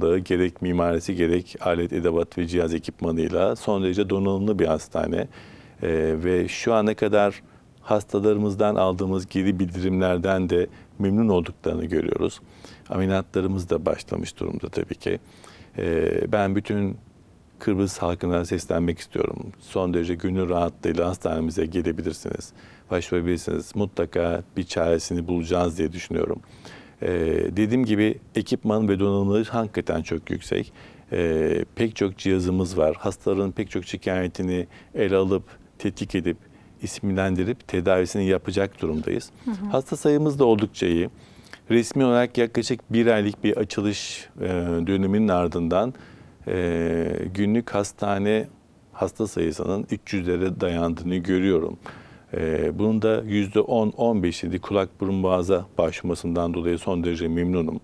bakımda gerek mimarisi gerek alet edevat ve cihaz ekipmanıyla son derece donanımlı bir hastane. E, ve şu ana kadar hastalarımızdan aldığımız geri bildirimlerden de memnun olduklarını görüyoruz. Ameliyatlarımız da başlamış durumda tabii ki. E, ben bütün Kırbız halkına seslenmek istiyorum. Son derece gönül rahatlığıyla hastanemize gelebilirsiniz. Başvurabilirsiniz. Mutlaka bir çaresini bulacağız diye düşünüyorum. Ee, dediğim gibi ekipman ve donanımları hakikaten çok yüksek. Ee, pek çok cihazımız var. Hastaların pek çok şikayetini ele alıp, tetik edip, isimlendirip tedavisini yapacak durumdayız. Hı hı. Hasta sayımız da oldukça iyi. Resmi olarak yaklaşık bir aylık bir açılış e, döneminin ardından e, günlük hastane hasta sayısının 300'lere dayandığını görüyorum. Ee, bunun da %10-15'i kulak burun boğaza başvurmasından dolayı son derece memnunum.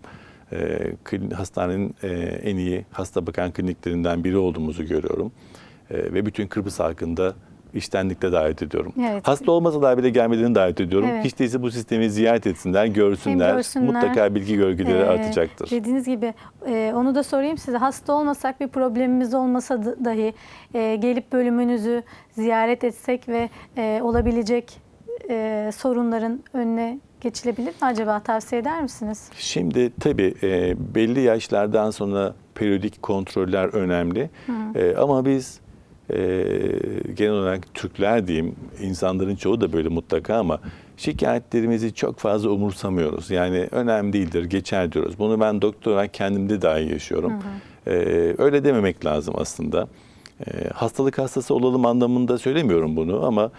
Ee, hastanenin e, en iyi hasta bakan kliniklerinden biri olduğumuzu görüyorum. Ee, ve bütün Kıbrıs halkında iştenlikle davet ediyorum. Evet. Hasta olmasalar bile gelmediğini davet ediyorum. Evet. Hiç değilse bu sistemi ziyaret etsinler, görsünler. görsünler. Mutlaka bilgi görgüleri ee, artacaktır. Dediğiniz gibi e, onu da sorayım size. Hasta olmasak bir problemimiz olmasa dahi e, gelip bölümünüzü ziyaret etsek ve e, olabilecek e, sorunların önüne geçilebilir mi acaba? Tavsiye eder misiniz? Şimdi tabii e, belli yaşlardan sonra periyodik kontroller önemli. Hı. E, ama biz e, genel olarak Türkler diyeyim, insanların çoğu da böyle mutlaka ama şikayetlerimizi çok fazla umursamıyoruz. Yani önemli değildir, geçer diyoruz. Bunu ben doktor olarak kendimde dahi yaşıyorum. Hı hı. E, öyle dememek lazım aslında. E, hastalık hastası olalım anlamında söylemiyorum bunu ama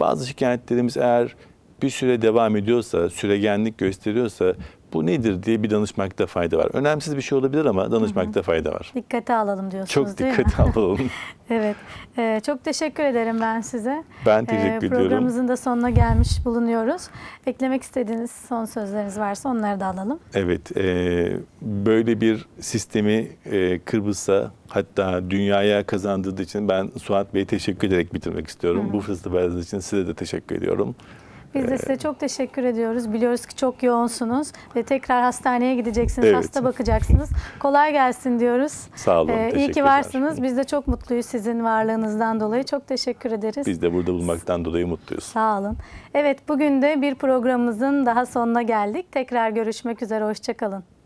bazı şikayetlerimiz eğer bir süre devam ediyorsa, süregenlik gösteriyorsa bu nedir diye bir danışmakta fayda var. Önemsiz bir şey olabilir ama danışmakta fayda var. Dikkate alalım diyorsunuz Çok değil dikkate alalım. evet. Ee, çok teşekkür ederim ben size. Ben ee, teşekkür ee, ediyorum. Programımızın da sonuna gelmiş bulunuyoruz. Eklemek istediğiniz son sözleriniz varsa onları da alalım. Evet. E, böyle bir sistemi e, Kıbrıs'a hatta dünyaya kazandırdığı için ben Suat Bey'e teşekkür ederek bitirmek istiyorum. Hı hı. Bu fırsatı verdiğiniz için size de teşekkür ediyorum. Biz de size çok teşekkür ediyoruz. Biliyoruz ki çok yoğunsunuz ve tekrar hastaneye gideceksiniz, evet. hasta bakacaksınız. Kolay gelsin diyoruz. Sağ olun. Ee, iyi ki varsınız. Biz de çok mutluyuz sizin varlığınızdan dolayı. Çok teşekkür ederiz. Biz de burada bulmaktan dolayı mutluyuz. Sağ olun. Evet bugün de bir programımızın daha sonuna geldik. Tekrar görüşmek üzere. Hoşçakalın.